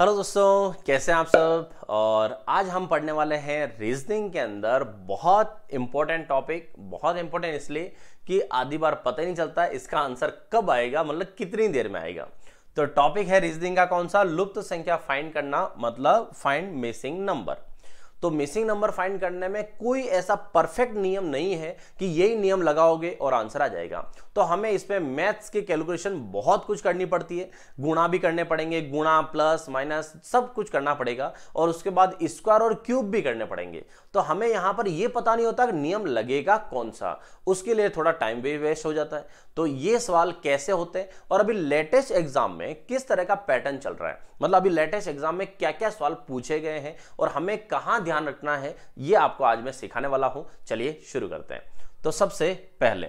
hello दोस्तों कैसे हैं आप सब और आज हम पढ़ने वाले हैं रीजनिंग के अंदर बहुत इंपॉर्टेंट टॉपिक बहुत इंपॉर्टेंट इसलिए कि आधी बार पता ही नहीं चलता इसका आंसर कब आएगा मतलब कितनी देर में आएगा तो टॉपिक है रीजनिंग का कौन सा लुप्त संख्या फाइंड करना मतलब फाइंड मिसिंग नंबर तो मिसिंग नंबर फाइंड करने में कोई ऐसा परफेक्ट नियम नहीं है कि यही नियम लगाओगे और आंसर आ जाएगा तो हमें इसमें मैथ्स के कैलकुलेशन बहुत कुछ करनी पड़ती है गुणा भी करने पड़ेंगे गुणा प्लस माइनस सब कुछ करना पड़ेगा और उसके बाद स्क्वायर और क्यूब भी करने पड़ेंगे तो हमें यहां पर यह पता नहीं होता कि नियम लगेगा कौन सा उसके लिए थोड़ा टाइम भी वेस्ट हो जाता है तो ये सवाल कैसे होते हैं और अभी लेटेस्ट एग्जाम में किस तरह का पैटर्न चल रहा है मतलब अभी लेटेस्ट एग्जाम में क्या क्या सवाल पूछे गए हैं और हमें कहां ध्यान रखना है ये आपको आज मैं सिखाने वाला हूं चलिए शुरू करते हैं तो सबसे पहले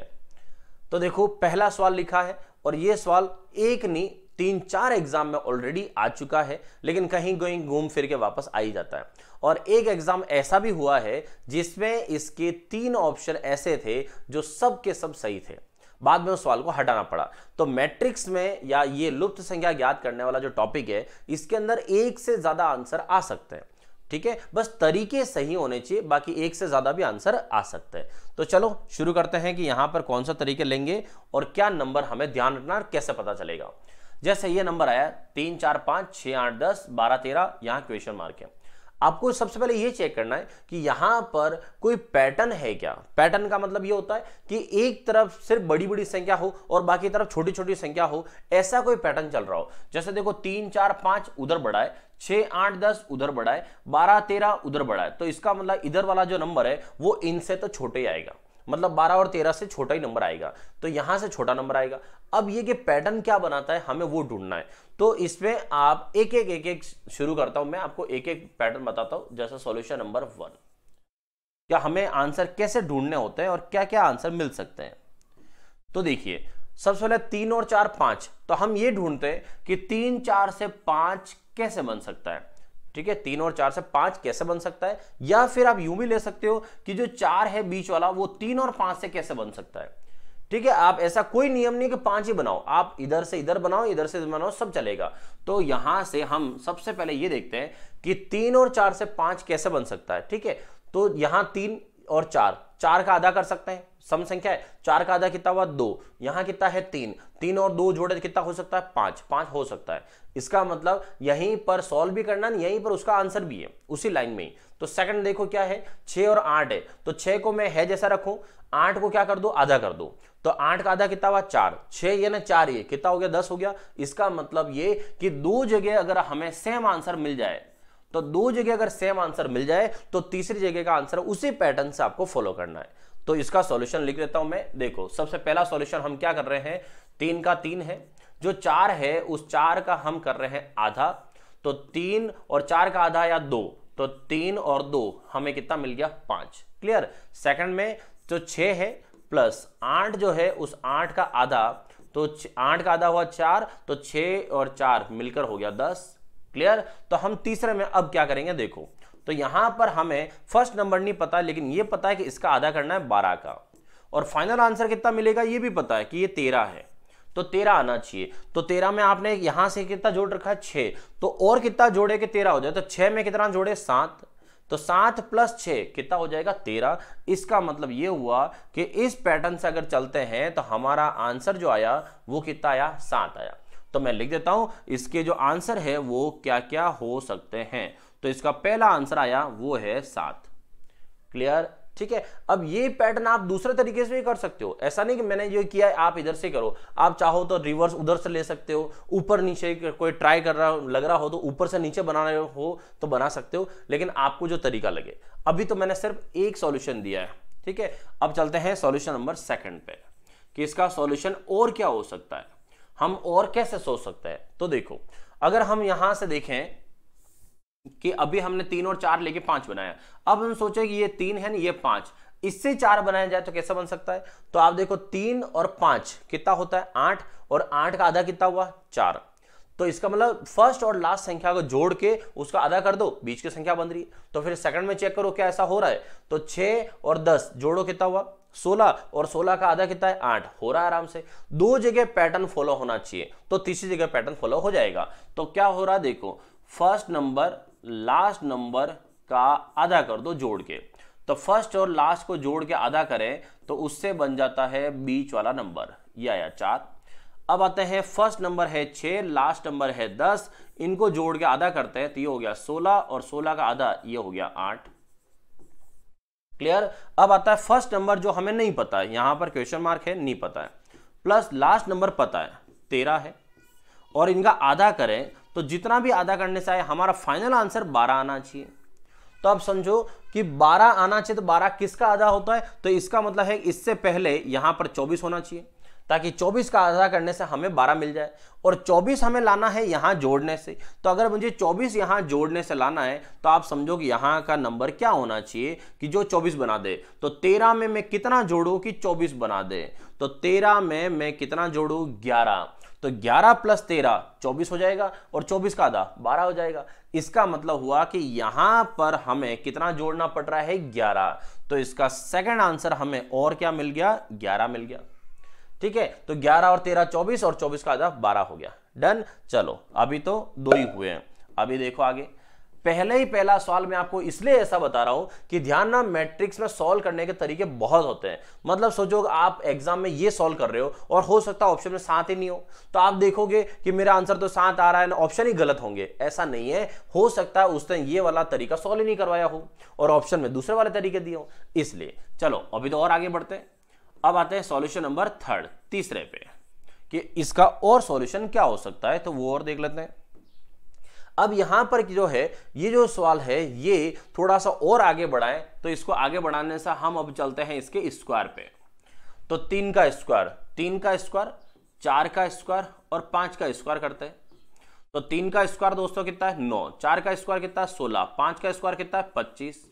तो देखो पहला सवाल लिखा है और ये सवाल एक नहीं तीन चार एग्जाम में ऑलरेडी आ चुका है लेकिन कहीं गोइंग घूम फिर के वापस आ ही जाता है और एक एग्जाम ऐसा भी हुआ है जिसमें इसके तीन ऑप्शन ऐसे थे जो सब के सब सही थे बाद में उस सवाल को हटाना पड़ा तो मैट्रिक्स में या ये लुप्त संख्या ज्ञात करने वाला जो टॉपिक है इसके अंदर एक से ज्यादा आंसर आ सकते हैं ठीक है बस तरीके सही होने चाहिए बाकी एक से ज़्यादा भी आंसर आ सकता है तो चलो शुरू करते हैं कि यहां पर कौन सा तरीके लेंगे और क्या नंबर हमें ध्यान रखना कैसे पता चलेगा जैसे ये नंबर आया तीन चार पांच छह आठ दस बारह तेरह यहां क्वेश्चन मार्क है आपको सबसे पहले यह चेक करना है कि यहां पर कोई पैटर्न है क्या पैटर्न का मतलब यह होता है कि एक तरफ सिर्फ बड़ी बड़ी संख्या हो और बाकी तरफ छोटी छोटी संख्या हो ऐसा कोई पैटर्न चल रहा हो जैसे देखो तीन चार पांच उधर बढ़ा है आठ दस उधर बढ़ा है बारह तेरह उधर बढ़ा है तो इसका मतलब इधर वाला जो नंबर है वो इनसे तो छोटे आएगा मतलब 12 और 13 से छोटा ही नंबर आएगा तो यहां से छोटा नंबर आएगा अब ये कि पैटर्न क्या बनाता है हमें वो ढूंढना है तो इसमें आप एक एक एक एक शुरू करता हूं मैं आपको एक एक पैटर्न बताता हूं जैसे सॉल्यूशन नंबर वन क्या हमें आंसर कैसे ढूंढने होते हैं और क्या क्या आंसर मिल सकते हैं तो देखिए सबसे पहले तीन और चार पांच तो हम ये ढूंढते हैं कि तीन चार से पांच कैसे बन सकता है ठीक है तीन और चार से पांच कैसे बन सकता है या फिर आप यूं भी ले सकते हो कि जो चार है बीच वाला वो तीन और पांच से कैसे बन सकता है ठीक है आप ऐसा कोई नियम नहीं कि पांच ही बनाओ आप इधर से इधर बनाओ इधर से इधर बनाओ सब चलेगा तो यहां से हम सबसे पहले ये देखते हैं कि तीन और चार से पांच कैसे बन सकता है ठीक है तो यहां तीन और चार चार का आधा कर सकते हैं सम संख्या है चार का आधा कितना हुआ दो यहां कितना है तीन तीन और दो जोड़े तो कितना हो सकता है पांच पांच हो सकता है इसका मतलब यहीं पर सॉल्व भी करना नहीं यहीं पर उसका आंसर भी है उसी लाइन में ही तो सेकंड देखो क्या है छह और आठ है तो छह को मैं है जैसा रखू आठ को क्या कर दो आधा कर दो तो आठ का आधा कितना हुआ चार छह ये ना चार ये कितना हो गया दस हो गया इसका मतलब ये कि दो जगह अगर हमें सेम आंसर मिल जाए तो दो जगह अगर सेम आंसर मिल जाए तो तीसरी जगह का आंसर उसी पैटर्न से आपको फॉलो करना है तो इसका सॉल्यूशन लिख देता हूं मैं देखो सबसे पहला सॉल्यूशन हम क्या कर रहे हैं तीन का तीन है जो चार है उस चार का हम कर रहे हैं आधा तो तीन और चार का आधा या दो तो तीन और दो हमें कितना मिल गया पांच क्लियर सेकंड में जो छ है प्लस आठ जो है उस आठ का आधा तो आठ का आधा हुआ चार तो छ और चार मिलकर हो गया दस क्लियर तो हम तीसरे में अब क्या करेंगे देखो तो यहां पर हमें फर्स्ट नंबर नहीं पता लेकिन यह पता है कि इसका आधा करना है बारह का और फाइनल आंसर कितना मिलेगा यह भी पता है कि यह तेरह है तो तेरह आना चाहिए तो तेरह में आपने यहां से कितना जोड़ रखा है छे तो और कितना जोड़े कि तेरह हो जाए तो छह में कितना जोड़े सात तो सात प्लस छ कितना हो जाएगा तेरह इसका मतलब यह हुआ कि इस पैटर्न से अगर चलते हैं तो हमारा आंसर जो आया वो कितना आया सात आया तो मैं लिख देता हूं इसके जो आंसर है वो क्या क्या हो सकते हैं तो इसका पहला आंसर आया वो है सात क्लियर ठीक है अब ये पैटर्न आप दूसरे तरीके से भी कर सकते हो ऐसा नहीं कि मैंने ये किया है आप इधर से करो आप चाहो तो रिवर्स उधर से ले सकते हो ऊपर नीचे कोई ट्राई कर रहा लग रहा हो तो ऊपर से नीचे बना रहे हो तो बना सकते हो लेकिन आपको जो तरीका लगे अभी तो मैंने सिर्फ एक सॉल्यूशन दिया है ठीक है अब चलते हैं सॉल्यूशन नंबर सेकंड पे कि इसका सॉल्यूशन और क्या हो सकता है हम और कैसे सोच सकते हैं तो देखो अगर हम यहां से देखें कि अभी हमने तीन और चार लेके पांच बनाया अब हम सोचे कि ये तीन है ना ये पांच इससे चार बनाया जाए तो कैसा बन सकता है तो आप देखो तीन और पांच कितना होता है आठ और आठ का आधा कितना हुआ चार तो इसका मतलब फर्स्ट और लास्ट संख्या को जोड़ के उसका आधा कर दो बीच की संख्या बन रही है तो फिर सेकंड में चेक करो क्या ऐसा हो रहा है तो छ और दस जोड़ो कितना हुआ सोलह और सोलह का आधा कितना है आठ हो रहा है आराम से दो जगह पैटर्न फॉलो होना चाहिए तो तीसरी जगह पैटर्न फॉलो हो जाएगा तो क्या हो रहा है देखो फर्स्ट नंबर लास्ट नंबर का आधा कर दो जोड़ के तो फर्स्ट और लास्ट को जोड़ के आधा करें तो उससे बन जाता है बीच वाला नंबर या, या चार अब आते हैं फर्स्ट नंबर है छह लास्ट नंबर है दस इनको जोड़ के आधा करते हैं तो ये हो गया सोलह और सोलह का आधा ये हो गया आठ क्लियर अब आता है फर्स्ट नंबर जो हमें नहीं पता है यहां पर क्वेश्चन मार्क है नहीं पता है प्लस लास्ट नंबर पता है तेरह है और इनका आधा करें तो जितना भी आधा करने से आए हमारा फाइनल आंसर बारह आना चाहिए तो आप समझो कि 12 आना चाहिए तो 12 किसका आधा होता है तो इसका मतलब है इससे पहले यहां पर 24 होना चाहिए ताकि 24 का आधा करने से हमें 12 मिल जाए और 24 हमें लाना है यहाँ जोड़ने से तो अगर मुझे 24 यहाँ जोड़ने से लाना है तो आप समझो कि यहाँ का नंबर क्या होना चाहिए कि जो 24 बना दे तो 13 में मैं कितना जोड़ू कि 24 बना दे तो 13 में मैं कितना जोड़ू 11 तो 11 प्लस तेरह चौबीस हो जाएगा और 24 का आधा 12 हो जाएगा इसका मतलब हुआ कि यहां पर हमें कितना जोड़ना पड़ रहा है 11 तो इसका सेकंड आंसर हमें और क्या मिल गया 11 मिल गया ठीक है तो 11 और 13 24 और 24 का आधा 12 हो गया डन चलो अभी तो दो ही हुए हैं अभी देखो आगे पहले ही पहला सवाल मैं आपको इसलिए ऐसा बता रहा हूं कि ध्यान ना मैट्रिक्स में सॉल्व करने के तरीके बहुत होते हैं मतलब सोचो आप एग्जाम में ये सॉल्व कर रहे हो और हो सकता है ऑप्शन में सात ही नहीं हो तो आप देखोगे कि मेरा आंसर तो सात आ रहा है ना ऑप्शन ही गलत होंगे ऐसा नहीं है हो सकता है उसने ये वाला तरीका सॉल्व ही नहीं करवाया हो और ऑप्शन में दूसरे वाले तरीके दिए हो इसलिए चलो अभी तो और आगे बढ़ते हैं अब आते हैं सोल्यूशन नंबर थर्ड तीसरे पे कि इसका और सोल्यूशन क्या हो सकता है तो वो और देख लेते हैं अब यहां पर जो है ये जो सवाल है ये थोड़ा सा और आगे बढ़ाएं तो इसको आगे बढ़ाने से हम अब चलते हैं इसके स्क्वायर पे तो तीन का स्क्वायर तीन का स्क्वायर चार का स्क्वायर और पांच का स्क्वायर करते हैं तो तीन का स्क्वायर दोस्तों कितना है नौ चार का स्क्वायर कितना है सोलह पांच का स्क्वायर कितना है पच्चीस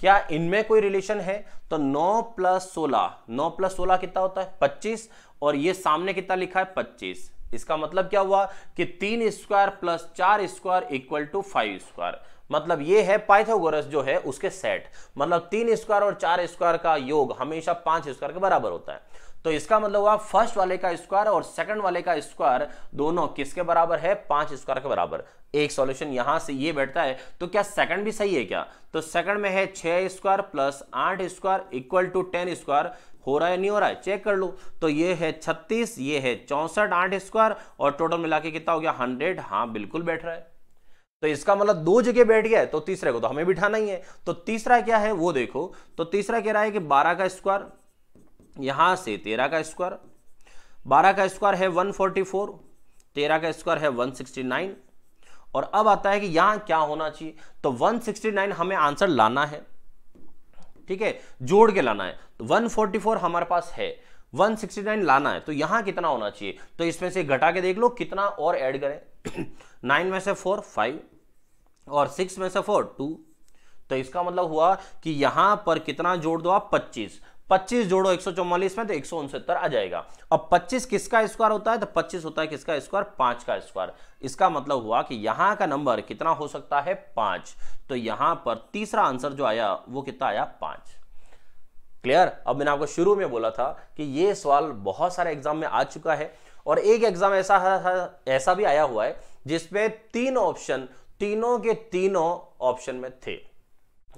क्या इनमें कोई रिलेशन है तो नौ प्लस सोलह नौ प्लस सोलह कितना होता है पच्चीस और ये सामने कितना लिखा है पच्चीस इसका मतलब क्या हुआ कि तीन स्क्वायर प्लस चार square equal to five square मतलब ये है पाइथागोरस जो है उसके सेट मतलब तीन स्क्वायर और चार स्क्वायर का योग हमेशा पांच स्क्वायर के बराबर होता है तो इसका मतलब हुआ फर्स्ट वाले का स्क्वायर और सेकंड वाले का स्क्वायर दोनों किसके बराबर है पांच स्क्वायर के बराबर एक सॉल्यूशन यहां से ये बैठता है तो क्या सेकंड भी सही है क्या तो सेकंड में है छह स्क्वायर प्लस आठ square equal to ten square हो रहा है नहीं हो रहा है चेक कर लो तो ये है छत्तीस ये है चौंसठ आठ स्क्वायर और टोटल मिला के कितना हो गया हंड्रेड हाँ बिल्कुल बैठ रहा है तो इसका मतलब दो जगह बैठ गया है तो तीसरे को तो हमें बिठाना ही है तो तीसरा क्या है वो देखो तो तीसरा कह रहा है कि बारह का स्क्वायर यहां से तेरह का स्क्वायर बारह का स्क्वायर है वन फोर्टी फोर तेरह का स्क्वायर है वन सिक्सटी नाइन और अब आता है कि यहां क्या होना चाहिए तो वन सिक्सटी नाइन हमें आंसर लाना है ठीक है जोड़ के लाना है तो 144 हमारे पास है 169 लाना है तो यहां कितना होना चाहिए तो इसमें से घटा के देख लो कितना और ऐड करें नाइन में से फोर फाइव और सिक्स में से फोर टू तो इसका मतलब हुआ कि यहां पर कितना जोड़ दो आप पच्चीस पच्चीस जोड़ो एक में तो एक आ जाएगा अब पच्चीस किसका स्क्वायर होता है तो पच्चीस होता है किसका स्क्वायर पांच का स्क्वायर इसका मतलब हुआ कि यहां का नंबर कितना हो सकता है पांच तो यहां पर तीसरा आंसर जो आया वो कितना आया पांच क्लियर अब मैंने आपको शुरू में बोला था कि ये सवाल बहुत सारे एग्जाम में आ चुका है और एक एग्जाम ऐसा ऐसा भी आया हुआ है जिसमें तीन ऑप्शन तीनों के तीनों ऑप्शन में थे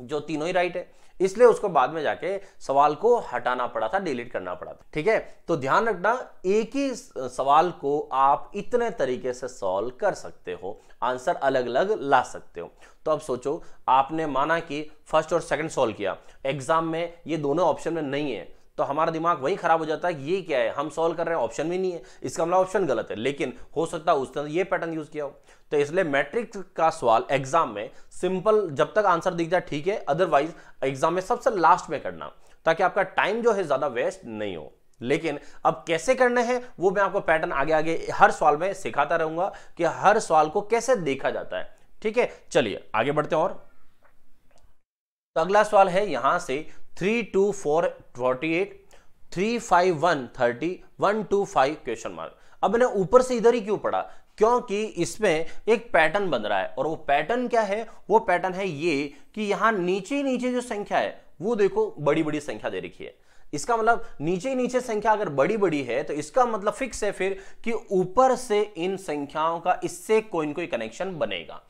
जो तीनों ही राइट है इसलिए उसको बाद में जाके सवाल को हटाना पड़ा था डिलीट करना पड़ा था ठीक है तो ध्यान रखना एक ही सवाल को आप इतने तरीके से सॉल्व कर सकते हो आंसर अलग अलग ला सकते हो तो अब सोचो आपने माना कि फर्स्ट और सेकंड सॉल्व किया एग्जाम में ये दोनों ऑप्शन में नहीं है तो हमारा दिमाग वही खराब हो जाता है ये क्या है हम सॉल्व कर रहे हैं ऑप्शन भी नहीं है इसका मतलब ऑप्शन गलत है लेकिन हो सकता है उस तरह ये पैटर्न यूज किया हो तो इसलिए मैट्रिक का सवाल एग्जाम में सिंपल जब तक आंसर दिख जाए ठीक है अदरवाइज एग्जाम में सबसे लास्ट में करना ताकि आपका टाइम जो है ज्यादा वेस्ट नहीं हो लेकिन अब कैसे करने हैं वो मैं आपको पैटर्न आगे आगे हर सवाल में सिखाता रहूंगा कि हर सवाल को कैसे देखा जाता है ठीक है चलिए आगे बढ़ते हैं और तो अगला सवाल है यहां से three two four forty eight three five one thirty one two five question mark अब मैंने ऊपर से इधर ही क्यों पढ़ा क्योंकि इसमें एक पैटर्न बन रहा है और वो पैटर्न क्या है वो पैटर्न है ये कि यहां नीचे नीचे जो संख्या है वो देखो बड़ी बड़ी संख्या दे रखी है इसका मतलब नीचे नीचे संख्या अगर बड़ी बड़ी है तो इसका मतलब फिक्स है फिर कि ऊपर से इन संख्याओं का इससे कोई ना कोई कनेक्शन बनेगा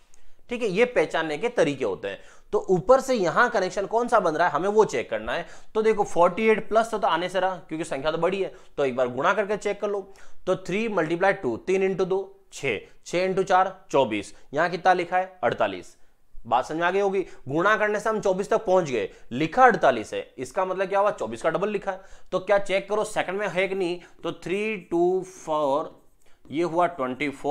ठीक है ये पहचानने के तरीके होते हैं तो ऊपर से यहां कनेक्शन कौन सा बन रहा है हमें वो चेक करना है तो देखो 48 प्लस तो, तो आने से रहा क्योंकि संख्या तो बड़ी है तो एक बार गुणा करके चेक कर लो तो थ्री मल्टीप्लाई टू तीन इंटू दो छ इंटू चार चौबीस यहां कितना लिखा है अड़तालीस बात समझ आ गई होगी गुणा करने से हम 24 तक पहुंच गए लिखा 48 है इसका मतलब क्या हुआ 24 का डबल लिखा है तो क्या चेक करो सेकंड में है कि नहीं तो थ्री टू फोर ये हुआ 24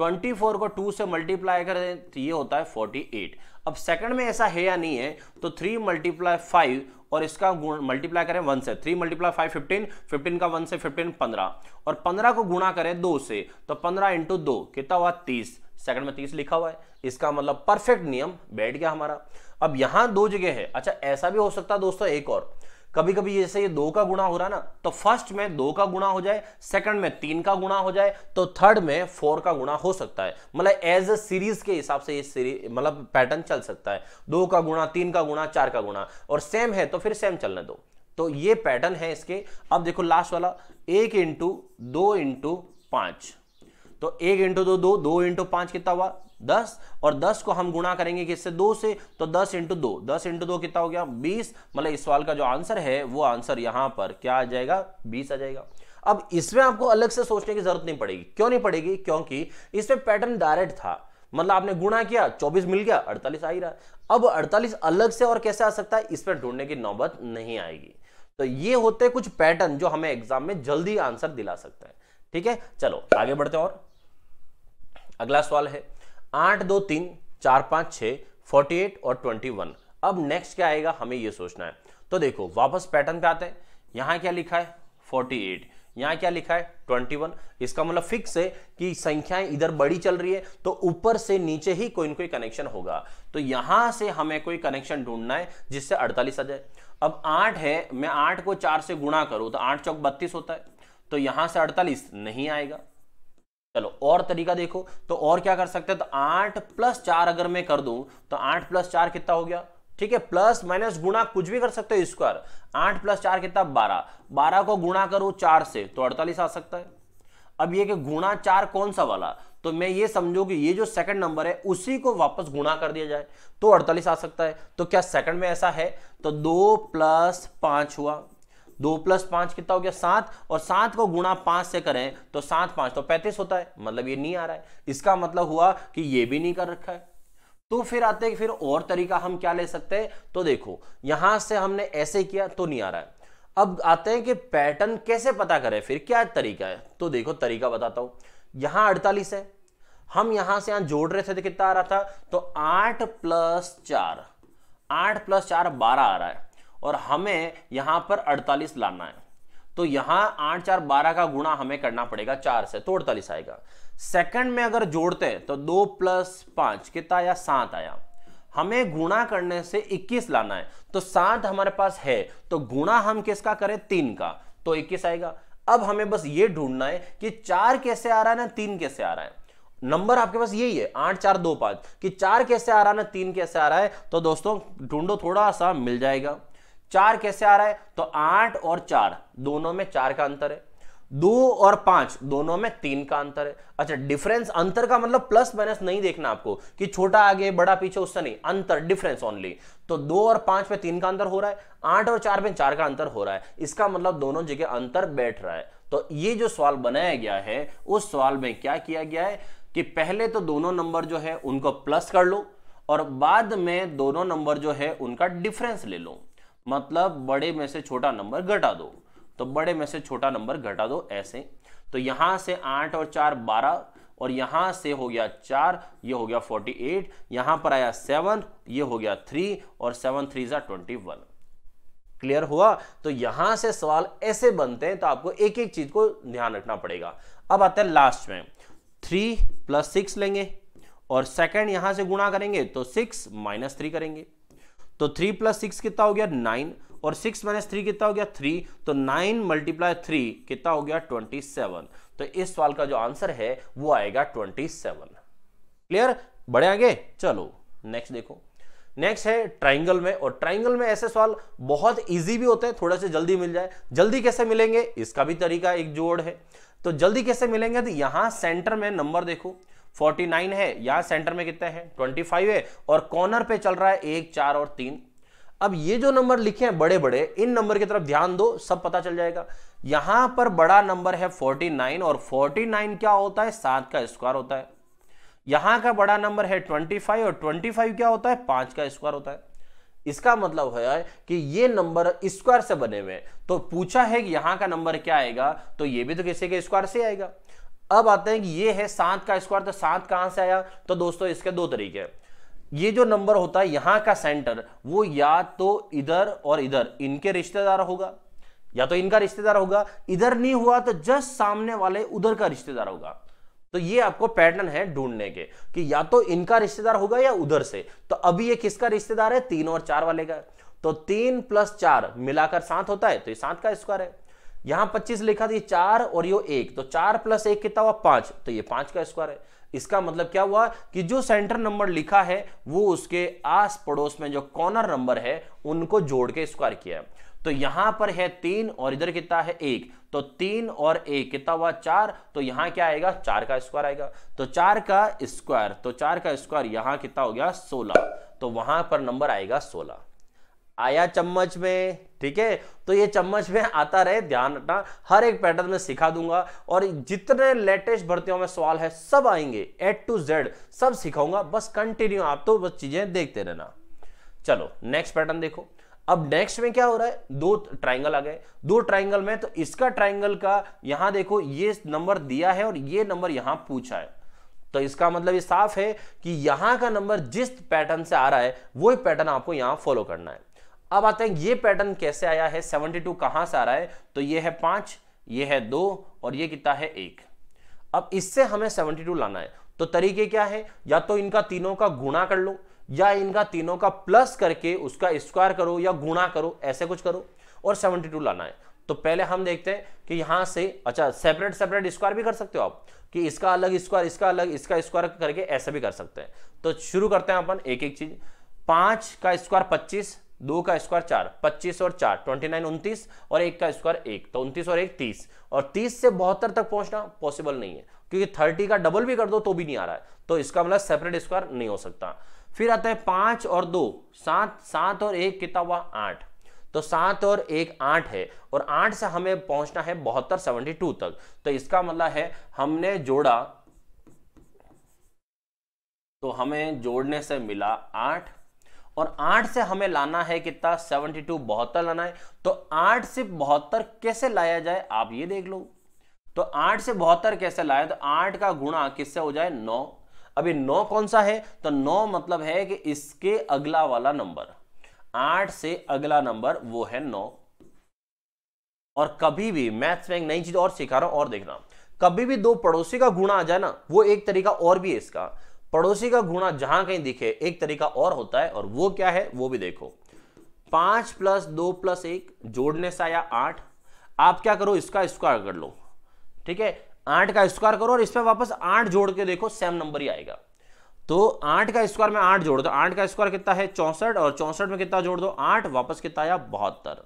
24 को 2 से मल्टीप्लाई करें तो ये होता है 48 अब सेकंड में ऐसा है या नहीं है तो थ्री मल्टीप्लाई फाइव और इसका गुण मल्टीप्लाई करें वन से three multiply five fifteen fifteen का वन से फिफ्टीन पंद्रह और पंद्रह को गुणा करें दो से तो पंद्रह इंटू दो कितना हुआ तीस सेकंड में तीस लिखा हुआ है इसका मतलब परफेक्ट नियम बैठ गया हमारा अब यहां दो जगह है अच्छा ऐसा भी हो सकता है दोस्तों एक और कभी कभी जैसे ये दो का गुणा हो रहा है ना तो फर्स्ट में दो का गुणा हो जाए सेकंड में तीन का गुणा हो जाए तो थर्ड में फोर का गुणा हो सकता है मतलब एज अ सीरीज के हिसाब से ये मतलब पैटर्न चल सकता है दो का गुणा तीन का गुणा चार का गुणा और सेम है तो फिर सेम चलने दो तो ये पैटर्न है इसके अब देखो लास्ट वाला एक इंटू दो इंटू पांच तो एक इंटू दो दो दो इंटू पांच कितना हुआ दस और दस को हम गुणा करेंगे किससे दो से तो दस इंटू दो दस इंटू दो कितना हो गया बीस मतलब इस सवाल का जो आंसर है वो आंसर यहां पर क्या आ जाएगा बीस आ जाएगा अब इसमें आपको अलग से सोचने की जरूरत नहीं पड़ेगी क्यों नहीं पड़ेगी क्योंकि इसमें पैटर्न डायरेक्ट था मतलब आपने गुणा किया 24 मिल गया 48 आ ही रहा अब 48 अलग से और कैसे आ सकता है इस पर ढूंढने की नौबत नहीं आएगी तो ये होते कुछ पैटर्न जो हमें एग्जाम में जल्दी आंसर दिला सकता है ठीक है चलो आगे बढ़ते हैं और अगला सवाल है आठ दो तीन चार पांच छ फोर्टी एट और ट्वेंटी वन अब नेक्स्ट क्या आएगा हमें यह सोचना है तो देखो वापस पैटर्न पे आते हैं यहां क्या लिखा है फोर्टी एट यहां क्या लिखा है ट्वेंटी वन इसका मतलब फिक्स है कि संख्याएं इधर बड़ी चल रही है तो ऊपर से नीचे ही कोई ना कोई कनेक्शन होगा तो यहां से हमें कोई कनेक्शन ढूंढना है जिससे अड़तालीस आ जाए अब आठ है मैं आठ को चार से गुणा करूं तो आठ चौक बत्तीस होता है तो यहां से अड़तालीस नहीं आएगा चलो और तरीका देखो तो और क्या कर सकते हैं तो आठ प्लस चार अगर मैं कर दूं तो आठ प्लस चार कितना हो गया ठीक है प्लस माइनस गुणा कुछ भी कर सकते हो स्क्वायर आठ प्लस चार कितना बारह बारह को गुणा करो चार से तो अड़तालीस आ सकता है अब ये कि गुणा चार कौन सा वाला तो मैं ये समझू कि ये जो सेकंड नंबर है उसी को वापस गुणा कर दिया जाए तो अड़तालीस आ सकता है तो क्या सेकंड में ऐसा है तो दो प्लस पांच हुआ दो प्लस पांच कितना हो गया सात और सात को गुणा पांच से करें तो सात पांच तो पैंतीस होता है मतलब ये नहीं आ रहा है इसका मतलब हुआ कि ये भी नहीं कर रखा है तो फिर आते फिर और तरीका हम क्या ले सकते हैं तो देखो यहां से हमने ऐसे किया तो नहीं आ रहा है अब आते हैं कि पैटर्न कैसे पता करें फिर क्या तरीका है तो देखो तरीका बताता हूं यहां अड़तालीस है हम यहां से यहां जोड़ रहे थे तो कितना आ रहा था तो आठ प्लस चार आठ प्लस चार बारह आ रहा है और हमें यहां पर 48 लाना है तो यहां आठ चार बारह का गुणा हमें करना पड़ेगा चार से तो अड़तालीस आएगा सेकंड में अगर जोड़ते हैं तो दो प्लस पांच कितना आया सात आया हमें गुणा करने से 21 लाना है तो सात हमारे पास है तो गुणा हम किसका करें तीन का तो 21 आएगा अब हमें बस ये ढूंढना है कि चार कैसे आ रहा है ना तीन कैसे आ रहा है नंबर आपके पास यही है आठ चार दो पांच कि चार कैसे आ रहा है ना तीन कैसे आ रहा है तो दोस्तों ढूंढो थोड़ा सा मिल जाएगा चार कैसे आ रहा है तो आठ और चार दोनों में चार का अंतर है दो और पांच दोनों में तीन का अंतर है अच्छा डिफरेंस अंतर का मतलब प्लस माइनस नहीं देखना आपको कि छोटा आगे बड़ा पीछे उससे नहीं अंतर डिफरेंस ओनली तो दो और पांच में तीन का अंतर हो रहा है आठ और चार में चार का अंतर हो रहा है इसका मतलब दोनों जगह अंतर बैठ रहा है तो ये जो सवाल बनाया गया है उस सवाल में क्या किया गया है कि पहले तो दोनों नंबर जो है उनको प्लस कर लो और बाद में दोनों नंबर जो है उनका डिफरेंस ले लो मतलब बड़े में से छोटा नंबर घटा दो तो बड़े में से छोटा नंबर घटा दो ऐसे तो यहां से आठ और चार बारह और यहां से हो गया चार ये हो गया फोर्टी एट यहां पर आया सेवन ये हो गया थ्री और सेवन थ्री ज़ा ट्वेंटी वन क्लियर हुआ तो यहां से सवाल ऐसे बनते हैं तो आपको एक एक चीज़ को ध्यान रखना पड़ेगा अब आता है लास्ट में थ्री प्लस सिक्स लेंगे और सेकंड यहां से गुणा करेंगे तो सिक्स माइनस थ्री करेंगे तो थ्री प्लस सिक्स कितना हो गया नाइन और सिक्स माइनस थ्री कितना हो गया थ्री तो नाइन मल्टीप्लाई थ्री कितना हो गया ट्वेंटी सेवन तो इस सवाल का जो आंसर है वो आएगा ट्वेंटी सेवन क्लियर बढ़े आगे चलो नेक्स्ट देखो नेक्स्ट है ट्राइंगल में और ट्राइंगल में ऐसे सवाल बहुत इजी भी होते हैं थोड़ा से जल्दी मिल जाए जल्दी कैसे मिलेंगे इसका भी तरीका एक जोड़ है तो जल्दी कैसे मिलेंगे तो यहां सेंटर में नंबर देखो 49 है यहां सेंटर में कितने हैं 25 है और कॉर्नर पे चल रहा है एक चार और तीन अब ये जो नंबर लिखे हैं बड़े बड़े इन नंबर की तरफ ध्यान दो सब पता चल जाएगा यहां पर बड़ा नंबर है 49 और 49 क्या होता है सात का स्क्वायर होता है यहां का बड़ा नंबर है 25 और 25 क्या होता है पांच का स्क्वायर होता है इसका मतलब है कि ये नंबर स्क्वायर से बने हुए तो पूछा है कि यहां का नंबर क्या आएगा तो ये भी तो किसी के स्क्वायर से आएगा अब आते हैं कि ये है सात का स्क्वायर तो सात कहां से आया तो दोस्तों इसके दो तरीके ये जो नंबर होता है यहां का सेंटर वो या तो इधर और इधर इनके रिश्तेदार होगा या तो इनका रिश्तेदार होगा इधर नहीं हुआ तो जस्ट सामने वाले उधर का रिश्तेदार होगा तो ये आपको पैटर्न है ढूंढने के कि या तो इनका रिश्तेदार होगा या उधर से तो अभी ये किसका रिश्तेदार है तीन और चार वाले का तो तीन प्लस चार मिलाकर सात होता है तो ये सात का स्क्वायर है यहां 25 लिखा था ये चार और ये एक तो चार प्लस एक कितना हुआ पांच तो ये पांच का स्क्वायर है इसका मतलब क्या हुआ कि जो सेंटर नंबर लिखा है वो उसके आस पड़ोस में जो कॉर्नर नंबर है उनको जोड़ के स्क्वायर किया है तो यहां पर है तीन और इधर कितना है एक तो तीन और एक कितना हुआ चार तो यहां क्या आएगा चार का स्क्वायर आएगा तो चार का स्क्वायर तो चार का स्क्वायर यहां कितना हो गया सोलह तो वहां पर नंबर आएगा सोलह आया चम्मच में ठीक है तो ये चम्मच में आता रहे ध्यान रखना हर एक पैटर्न में सिखा दूंगा और जितने लेटेस्ट भर्तियों में सवाल है सब आएंगे एड टू जेड सब सिखाऊंगा बस कंटिन्यू आप तो बस चीजें देखते रहना चलो नेक्स्ट पैटर्न देखो अब नेक्स्ट में क्या हो रहा है दो ट्राइंगल आ गए दो ट्राइंगल में तो इसका ट्राइंगल का यहां देखो ये नंबर दिया है और ये नंबर यहां पूछा है तो इसका मतलब ये साफ है कि यहां का नंबर जिस पैटर्न से आ रहा है वही पैटर्न आपको यहां फॉलो करना है अब आते हैं ये पैटर्न कैसे आया है 72 कहां से आ रहा है तो ये है पांच ये है दो और ये कितना है एक अब इससे हमें 72 लाना है तो तरीके क्या है या तो इनका तीनों का गुणा कर लो या इनका तीनों का प्लस करके उसका स्क्वायर करो या गुणा करो ऐसे कुछ करो और 72 लाना है तो पहले हम देखते हैं कि यहां से अच्छा सेपरेट सेपरेट स्क्वायर भी कर सकते हो आप कि इसका अलग स्क्वायर इसका अलग इसका स्क्वायर करके ऐसे भी कर सकते हैं तो शुरू करते हैं अपन एक एक चीज पांच का स्क्वायर पच्चीस दो का स्क्वायर चार पच्चीस और चार ट्वेंटी नाइन उन्तीस और एक का स्क्वायर एक तो उन्तीस और एक तीस और तीस से बहत्तर तक पहुंचना पॉसिबल नहीं है क्योंकि थर्टी का डबल भी कर दो तो भी नहीं आ रहा है तो इसका मतलब सेपरेट स्क्वायर नहीं हो सकता फिर आता है पांच और दो सात सात और एक कितना हुआ आठ तो सात और एक आठ है और आठ से हमें पहुंचना है बहत्तर सेवेंटी टू तक तो इसका मतलब है हमने जोड़ा तो हमें जोड़ने से मिला आठ और आठ से हमें लाना है कितना सेवनटी टू बहत्तर लाना है तो आठ से बहत्तर कैसे लाया जाए आप ये देख लो तो आठ से बहत्तर कैसे लाए तो आठ का गुणा किससे हो जाए नौ अभी नौ कौन सा है तो नौ मतलब है कि इसके अगला वाला नंबर आठ से अगला नंबर वो है नौ और कभी भी मैथ्स में एक नई चीज और सिखा रहा हूं और देख रहा हूं कभी भी दो पड़ोसी का गुणा आ जाए ना वो एक तरीका और भी है इसका पड़ोसी का गुणा जहां कहीं दिखे एक तरीका और होता है और वो क्या है वो भी देखो पांच प्लस दो प्लस एक जोड़ने से आया आठ आप क्या करो इसका स्क्वायर कर लो ठीक है आठ का स्क्वायर करो और इसमें वापस आठ जोड़ के देखो सेम नंबर ही आएगा तो आठ का स्क्वायर में आठ जोड़ दो आठ का स्क्वायर कितना है चौसठ और चौसठ में कितना जोड़ दो आठ वापस कितना आया बहत्तर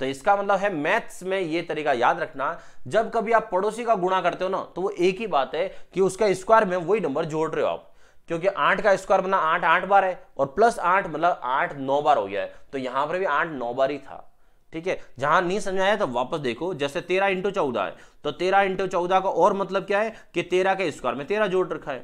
तो इसका मतलब है मैथ्स में ये तरीका याद रखना जब कभी आप पड़ोसी का गुणा करते हो ना तो वो एक ही बात है कि उसका स्क्वायर में वही नंबर जोड़ रहे हो आप क्योंकि आठ का स्क्वायर बना आठ आठ बार है और प्लस आठ मतलब आठ नौ बार हो गया है तो यहां पर भी आठ नौ बार ही था ठीक है जहां नहीं समझ आया तो वापस देखो जैसे तेरह इंटू चौदह है तो तेरह इंटू चौदह का और मतलब क्या है कि तेरह के स्क्वायर में तेरह जोड़ रखा है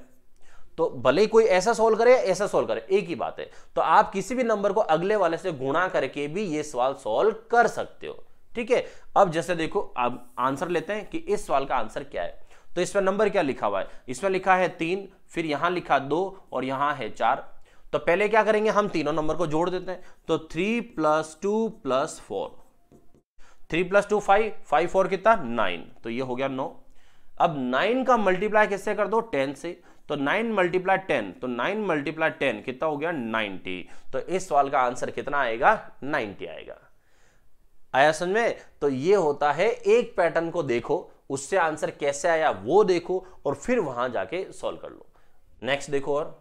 तो भले ही कोई ऐसा सोल्व करे या ऐसा सोल्व करे एक ही बात है तो आप किसी भी नंबर को अगले वाले से गुणा करके भी ये सवाल सोल्व कर सकते हो ठीक है अब जैसे देखो अब आंसर लेते हैं कि इस सवाल का आंसर क्या है तो इसमें नंबर क्या लिखा हुआ है इसमें लिखा है तीन फिर यहां लिखा दो और यहां है चार तो पहले क्या करेंगे हम तीनों नंबर को जोड़ देते हैं तो three plus two plus four three plus two five five four कितना नाइन तो ये हो गया नौ अब नाइन का मल्टीप्लाई किससे कर दो टेन से तो नाइन मल्टीप्लाई टेन तो नाइन मल्टीप्लाई टेन कितना हो गया नाइनटी तो इस सवाल का आंसर कितना आएगा नाइनटी आएगा आया समझ में तो ये होता है एक पैटर्न को देखो उससे आंसर कैसे आया वो देखो और फिर वहां जाके सॉल्व कर लो नेक्स्ट देखो और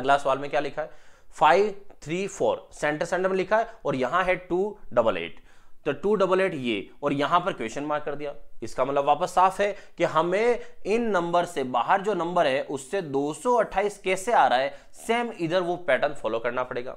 अगला सवाल में क्या लिखा है five three four centre centre में लिखा है और यहां है टू डबल एट तो टू डबल एट ये और यहां पर क्वेश्चन मार्क कर दिया इसका मतलब वापस साफ है कि हमें इन नंबर से बाहर जो नंबर है उससे दो कैसे आ रहा है सेम इधर वो पैटर्न फॉलो करना पड़ेगा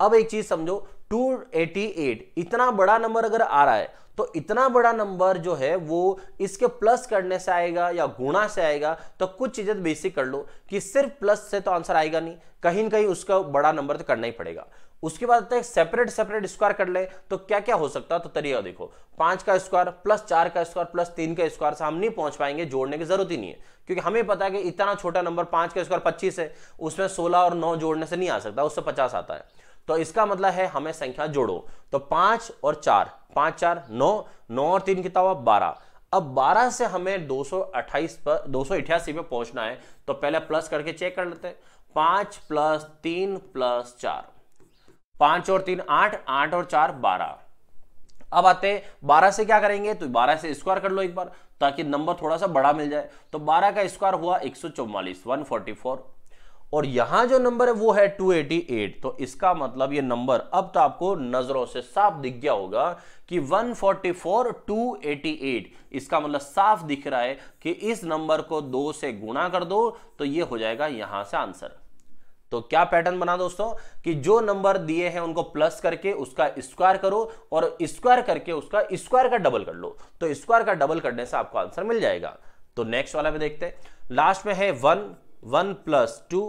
अब एक चीज समझो 288 इतना बड़ा नंबर अगर आ रहा है तो इतना बड़ा नंबर जो है वो इसके प्लस करने से आएगा या गुणा से आएगा तो कुछ चीजें बेसिक कर लो कि सिर्फ प्लस से तो आंसर आएगा नहीं कहीं ना कहीं उसका बड़ा नंबर तो करना ही पड़ेगा उसके बाद आता है सेपरेट सेपरेट स्क्वायर कर ले तो क्या क्या हो सकता है तो तरीका देखो पांच का स्क्वायर प्लस चार का स्क्वायर प्लस तीन का स्क्वायर से हम नहीं पहुंच पाएंगे जोड़ने की जरूरत ही नहीं है क्योंकि हमें पता है कि इतना छोटा नंबर पांच का स्क्वायर पच्चीस है उसमें सोलह और नौ जोड़ने से नहीं आ सकता उससे पचास आता है तो इसका मतलब है हमें संख्या जोड़ो तो पांच और चार पांच चार नौ नौ और तीन कितना तो हुआ बारह अब 12 से हमें दो पर दो पे पहुंचना है तो पहले प्लस करके चेक कर लेते हैं पांच प्लस तीन प्लस चार पांच और तीन आठ आठ और चार बारह अब आते हैं बारह से क्या करेंगे तो बारह से स्क्वायर कर लो एक बार ताकि नंबर थोड़ा सा बड़ा मिल जाए तो बारह का स्क्वायर हुआ एक सौ चौवालीस वन फोर्टी फोर और यहां जो नंबर है वो है 288 तो इसका मतलब ये नंबर अब तो आपको नजरों से साफ दिख गया होगा कि 144 288 इसका मतलब साफ दिख रहा है कि इस नंबर को दो से गुणा कर दो तो ये हो जाएगा यहां से आंसर तो क्या पैटर्न बना दोस्तों कि जो नंबर दिए हैं उनको प्लस करके उसका स्क्वायर करो और स्क्वायर करके उसका स्क्वायर का डबल कर लो तो स्क्वायर का डबल करने से आपको आंसर मिल जाएगा तो नेक्स्ट वाला भी देखते हैं लास्ट में है वन वन प्लस टू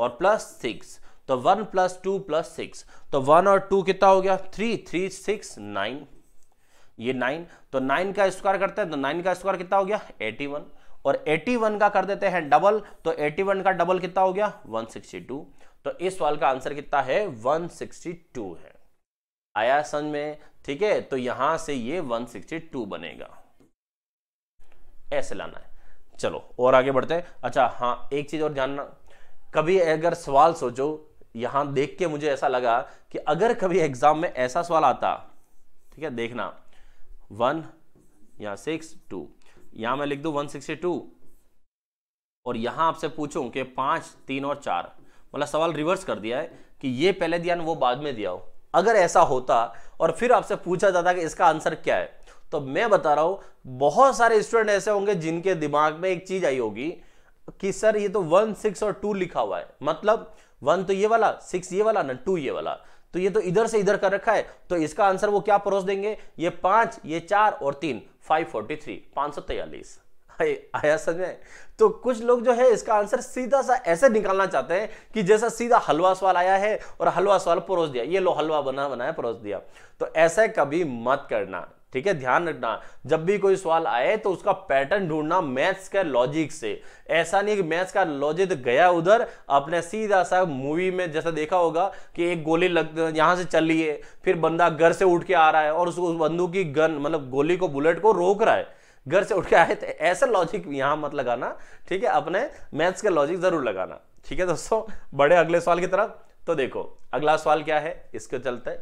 और प्लस सिक्स तो one plus two plus six तो वन और टू कितना हो गया थ्री थ्री सिक्स नाइन ये नाइन तो नाइन का स्क्वायर करते हैं तो नाइन का स्क्वायर कितना हो गया एटी वन और 81 का कर देते हैं डबल तो 81 का डबल कितना हो गया 162 तो इस सवाल का आंसर कितना है 162 है आया समझ में ठीक है तो यहां से ये 162 बनेगा ऐसे लाना है चलो और आगे बढ़ते हैं अच्छा हाँ एक चीज और जानना कभी अगर सवाल सोचो यहां देख के मुझे ऐसा लगा कि अगर कभी एग्जाम में ऐसा सवाल आता ठीक है देखना वन या सिक्स टू यहां मैं लिख दू 162 और यहां आपसे पूछूं कि पांच तीन और चार मतलब सवाल रिवर्स कर दिया है कि ये पहले दिया ना वो बाद में दिया हो अगर ऐसा होता और फिर आपसे पूछा जाता कि इसका आंसर क्या है तो मैं बता रहा हूं बहुत सारे स्टूडेंट ऐसे होंगे जिनके दिमाग में एक चीज आई होगी कि सर ये तो वन सिक्स और टू लिखा हुआ है मतलब वन तो ये वाला सिक्स ये वाला ना टू ये वाला तो ये तो इधर से इधर कर रखा है तो इसका आंसर वो क्या परोस देंगे ये पांच ये चार और तीन 543 आया समझ में तो कुछ लोग जो है इसका आंसर सीधा सा ऐसे निकालना चाहते हैं कि जैसा सीधा हलवा सवाल आया है और हलवा सवाल परोस दिया ये लो हलवा बना बनाया परोस दिया तो ऐसा कभी मत करना ठीक है ध्यान रखना जब भी कोई सवाल आए तो उसका पैटर्न ढूंढना मैथ्स के लॉजिक से ऐसा नहीं कि मैथ्स का लॉजिक तो गया उधर आपने सीधा सा मूवी में जैसा देखा होगा कि एक गोली लग यहां से चल रही है फिर बंदा घर से उठ के आ रहा है और उसको उस बंदूक की गन मतलब गोली को बुलेट को रोक रहा है घर से उठ के आए थे तो ऐसा लॉजिक यहां मत लगाना ठीक है अपने मैथ्स का लॉजिक जरूर लगाना ठीक है दोस्तों बड़े अगले सवाल की तरफ तो देखो अगला सवाल क्या है इसके चलते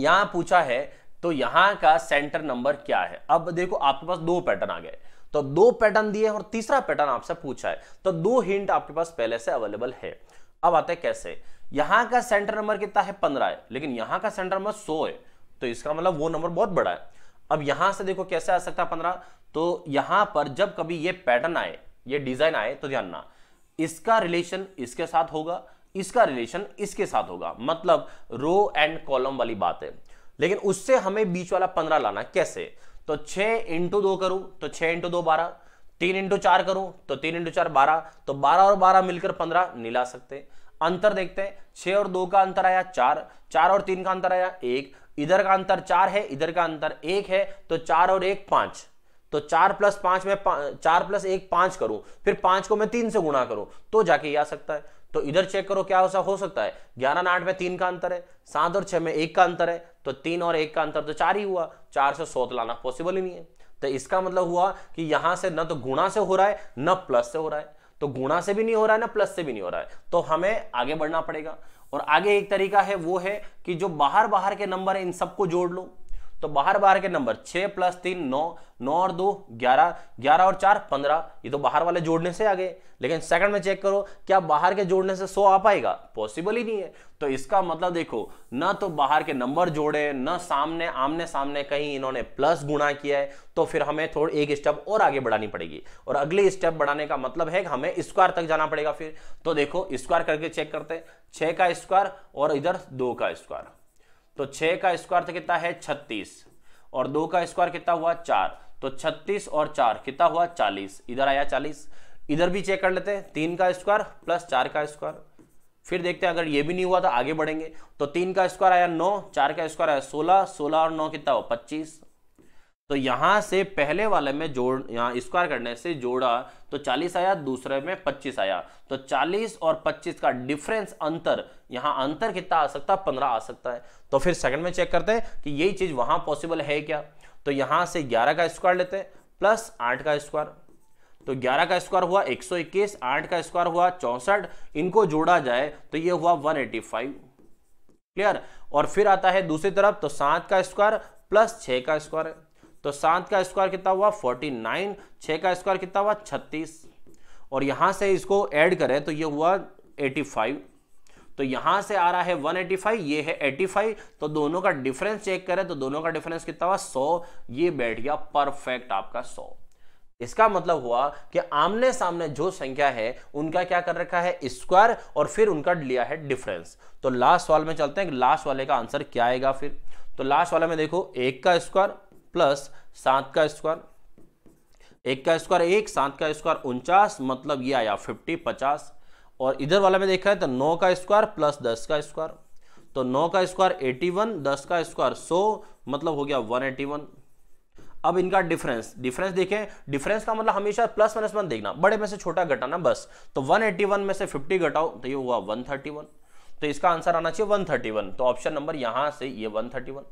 यहां पूछा है तो यहां का सेंटर नंबर क्या है अब देखो आपके पास दो पैटर्न आ गए तो दो पैटर्न दिए और तीसरा पैटर्न आपसे पूछा है तो दो हिंट आपके पास पहले से अवेलेबल है अब आते हैं कैसे यहां का सेंटर नंबर कितना है पंद्रह है लेकिन यहां का सेंटर नंबर सो है तो इसका मतलब वो नंबर बहुत बड़ा है अब यहां से देखो कैसे आ सकता है पंद्रह तो यहां पर जब कभी ये पैटर्न आए ये डिजाइन आए तो ध्यान ना इसका रिलेशन इसके साथ होगा इसका रिलेशन इसके साथ होगा मतलब रो एंड कॉलम वाली बात है लेकिन उससे हमें बीच वाला पंद्रह लाना कैसे तो छह इंटू दो करूं तो छह इंटू दो बारह तीन इंटू चार करूं तो तीन इंटू चार बारह तो बारह और बारह मिलकर पंद्रह ला सकते अंतर देखते हैं छह और दो का अंतर आया चार चार और तीन का अंतर आया एक इधर का अंतर चार है इधर का अंतर एक है तो चार और एक पांच तो चार प्लस पांच में पा, चार प्लस एक पांच करूं फिर पांच को मैं तीन से गुणा करूं तो जाके ये आ सकता है तो इधर चेक करो क्या ऐसा हो सकता है ग्यारह आठ में तीन का अंतर है सात और छह में एक का अंतर है तो तीन और एक का अंतर तो चार ही हुआ चार से सौत लाना पॉसिबल ही नहीं है तो इसका मतलब हुआ कि यहां से न तो गुणा से हो रहा है न प्लस से हो रहा है तो गुणा से भी नहीं हो रहा है ना प्लस से भी नहीं हो रहा है तो हमें आगे बढ़ना पड़ेगा और आगे एक तरीका है वो है कि जो बाहर बाहर के नंबर है इन सबको जोड़ लो तो बाहर बाहर के नंबर छह प्लस तीन नौ नौ और दो ग्यारह ग्यारह और चार पंद्रह ये तो बाहर वाले जोड़ने से आ गए लेकिन सेकंड में चेक करो क्या बाहर के जोड़ने से सो आ पाएगा पॉसिबल ही नहीं है तो इसका मतलब देखो ना तो बाहर के नंबर जोड़े ना सामने आमने सामने कहीं इन्होंने प्लस गुणा किया है तो फिर हमें थोड़ा एक स्टेप और आगे बढ़ानी पड़ेगी और अगले स्टेप बढ़ाने का मतलब है हमें स्क्वायर तक जाना पड़ेगा फिर तो देखो स्क्वायर करके चेक करते हैं छः का स्क्वायर और इधर दो का स्क्वायर तो छः का स्क्वायर तो कितना है छत्तीस और दो का स्क्वायर कितना हुआ चार तो छत्तीस और चार कितना हुआ चालीस इधर आया चालीस इधर भी चेक कर लेते हैं तीन का स्क्वायर प्लस चार का स्क्वायर फिर देखते हैं अगर ये भी नहीं हुआ तो आगे बढ़ेंगे तो तीन का स्क्वायर आया नौ चार का स्क्वायर आया सोलह सोलह और नौ कितना हुआ पच्चीस तो यहां से पहले वाले में जोड़ यहां स्क्वायर करने से जोड़ा तो 40 आया दूसरे में 25 आया तो 40 और 25 का डिफरेंस अंतर यहां अंतर कितना आ सकता है 15 आ सकता है तो फिर सेकंड में चेक करते हैं कि यही चीज़ वहां पॉसिबल है क्या तो यहां से 11 का स्क्वायर लेते हैं प्लस 8 का स्क्वायर तो 11 का स्क्वायर हुआ 121 8 का स्क्वायर हुआ चौसठ इनको जोड़ा जाए तो यह हुआ फाइव क्लियर और फिर आता है दूसरी तरफ तो सात का स्क्वायर प्लस छ का स्क्वायर तो सात का स्क्वायर कितना हुआ फोर्टी नाइन छः का स्क्वायर कितना हुआ छत्तीस और यहाँ से इसको ऐड करें तो ये हुआ एटी फाइव तो यहाँ से आ रहा है 185 ये है 85 तो दोनों का डिफरेंस चेक करें तो दोनों का डिफरेंस कितना हुआ 100 ये बैठ गया परफेक्ट आपका 100 इसका मतलब हुआ कि आमने सामने जो संख्या है उनका क्या कर रखा है स्क्वायर और फिर उनका लिया है डिफरेंस तो लास्ट वाल में चलते हैं लास्ट वाले का आंसर क्या आएगा फिर तो लास्ट वाले में देखो एक का स्क्वायर प्लस सात का स्क्वायर एक का स्क्वायर एक सात का स्क्वायर उनचास मतलब ये आया फिफ्टी पचास और इधर वाला में देखा है तो नौ का स्क्वायर प्लस दस का स्क्वायर तो नौ का स्क्वायर एटी वन दस का स्क्वायर सौ मतलब हो गया वन एटी वन अब इनका डिफरेंस डिफरेंस देखें डिफरेंस का मतलब हमेशा प्लस माइनस वन देखना बड़े में से छोटा घटाना बस तो वन एटी वन में से फिफ्टी घटाओ तो ये हुआ वन थर्टी वन तो इसका आंसर आना चाहिए वन थर्टी वन तो ऑप्शन नंबर यहां से ये वन थर्टी वन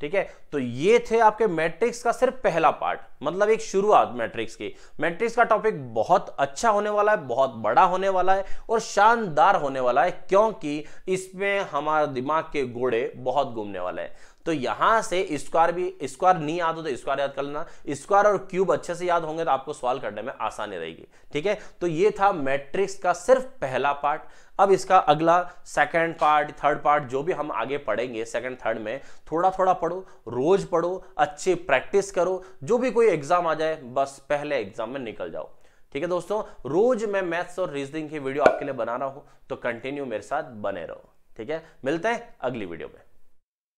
ठीक है तो ये थे आपके मैट्रिक्स का सिर्फ पहला पार्ट मतलब एक शुरुआत मैट्रिक्स की मैट्रिक्स का टॉपिक बहुत अच्छा होने वाला है बहुत बड़ा होने वाला है और शानदार होने वाला है क्योंकि इसमें हमारे दिमाग के घोड़े बहुत घूमने वाले हैं तो यहां से स्क्वायर भी स्क्वायर नहीं याद हो तो स्क्वायर याद कर लेना स्क्वायर और क्यूब अच्छे से याद होंगे तो आपको सवाल करने में आसानी रहेगी ठीक है तो ये था मैट्रिक्स का सिर्फ पहला पार्ट अब इसका अगला सेकंड पार्ट थर्ड पार्ट जो भी हम आगे पढ़ेंगे सेकंड थर्ड में थोड़ा थोड़ा पढ़ो रोज पढ़ो अच्छे प्रैक्टिस करो जो भी कोई एग्जाम आ जाए बस पहले एग्जाम में निकल जाओ ठीक है दोस्तों रोज मैं मैथ्स और रीजनिंग की वीडियो आपके लिए बना रहा हूं तो कंटिन्यू मेरे साथ बने रहो ठीक है मिलते हैं अगली वीडियो में